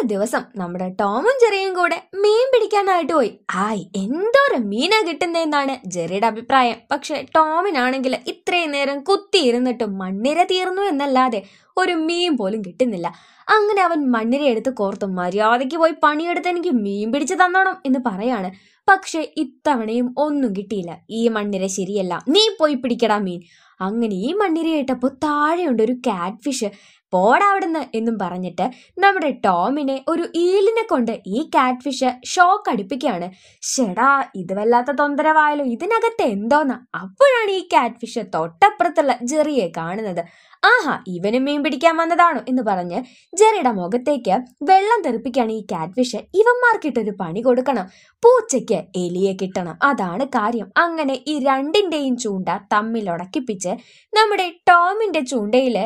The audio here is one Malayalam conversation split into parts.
ഒരു ദിവസം നമ്മുടെ ടോമും ജെറിയും കൂടെ മീൻ പിടിക്കാനായിട്ട് പോയി ആയി എന്തോരം മീനാ കിട്ടുന്നതെന്നാണ് ജെറിയുടെ അഭിപ്രായം പക്ഷെ ടോമിനാണെങ്കിൽ ഇത്രയും നേരം കുത്തിയിരുന്നിട്ടും മണ്ണിര തീർന്നു എന്നല്ലാതെ ഒരു മീൻ പോലും കിട്ടുന്നില്ല അങ്ങനെ അവൻ മണ്ണിര എടുത്ത് കോർത്ത് മര്യാദയ്ക്ക് പോയി പണിയെടുത്ത് എനിക്ക് മീൻ പിടിച്ചു തന്നോണം എന്ന് പറയാണ് പക്ഷെ ഇത്തവണയും ഒന്നും കിട്ടിയില്ല ഈ മണ്ണിര ശരിയല്ല നീ പോയി പിടിക്കടാ മീൻ അങ്ങനെ ഈ മണ്ണിര താഴെയുണ്ട് ഒരു കാറ്റ് ഫിഷ് പോടാവിടുന്ന് എന്നും പറഞ്ഞിട്ട് നമ്മുടെ ടോമിനെ ഒരു ഈലിനെ കൊണ്ട് ഈ കാറ്റ് ഫിഷ് ഷോക്ക് അടിപ്പിക്കുകയാണ് ഷെടാ ഇത് വല്ലാത്ത തൊന്തരവായാലോ ഇതിനകത്ത് എന്തോന്ന അപ്പോഴാണ് ഈ കാറ്റ് ഫിഷ് തൊട്ടപ്പുറത്തുള്ള ജെറിയെ കാണുന്നത് ആഹാ ഇവനും മീൻ പിടിക്കാൻ വന്നതാണോ എന്ന് പറഞ്ഞ് ജെറിയുടെ മുഖത്തേക്ക് വെള്ളം തെറിപ്പിക്കുകയാണ് ഈ കാറ്റ് ഫിഷ് ഇവന്മാർക്കിട്ടൊരു പണി കൊടുക്കണം പൂച്ചയ്ക്ക് എലിയെ കിട്ടണം അതാണ് കാര്യം അങ്ങനെ ഈ രണ്ടിന്റെയും ചൂണ്ട ഉടക്കിപ്പിച്ച് നമ്മുടെ ടോമിന്റെ ചൂണ്ടയിൽ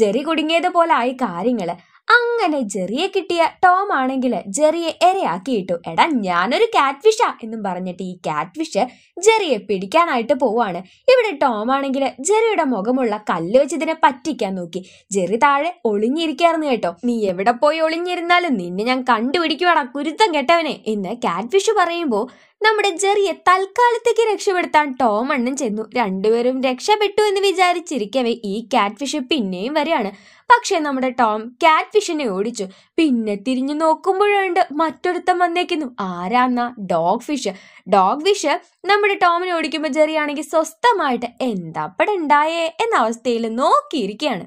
ജെറി കുടുങ്ങിയത് പോലെ ആയി കാര്യങ്ങള് അങ്ങനെ ജെറിയെ കിട്ടിയ ടോം ആണെങ്കിൽ ജെറിയെ എരയാക്കിയിട്ടു എടാ ഞാനൊരു കാറ്റ് ഫിഷാ എന്നും പറഞ്ഞിട്ട് ഈ കാറ്റ് ഫിഷ് ജെറിയെ പിടിക്കാനായിട്ട് പോവാണ് ഇവിടെ ടോം ആണെങ്കിൽ ജെറിയുടെ മുഖമുള്ള കല്ല് വെച്ച് ഇതിനെ പറ്റിക്കാൻ നോക്കി ജെറി താഴെ ഒളിഞ്ഞിരിക്കായിരുന്നു കേട്ടോ നീ എവിടെ പോയി ഒളിഞ്ഞിരുന്നാലും നിന്നെ ഞാൻ കണ്ടുപിടിക്കുവാടാ കുരുത്തം കേട്ടവനെ എന്ന് കാറ്റ് ഫിഷ് പറയുമ്പോൾ നമ്മുടെ ജെറിയെ തൽക്കാലത്തേക്ക് രക്ഷപ്പെടുത്താൻ ടോം അണ്ണൻ ചെന്നു രണ്ടുപേരും രക്ഷപ്പെട്ടു എന്ന് വിചാരിച്ചിരിക്കവേ ഈ കാറ്റ് ഫിഷ് പിന്നെയും വരെയാണ് പക്ഷേ നമ്മുടെ ടോം കാറ്റ് ഫിഷിനെ ഓടിച്ചു പിന്നെ തിരിഞ്ഞു നോക്കുമ്പോഴുണ്ട് മറ്റൊരുത്തം വന്നേക്കുന്നു ആരാന്നാ ഡോഗ് ഫിഷ് ഡോഗ് ഫിഷ് നമ്മുടെ ടോമിനെ ഓടിക്കുമ്പോൾ ചെറിയാണെങ്കിൽ സ്വസ്ഥമായിട്ട് എന്താ ഉണ്ടായേ എന്ന അവസ്ഥയിൽ നോക്കിയിരിക്കുകയാണ്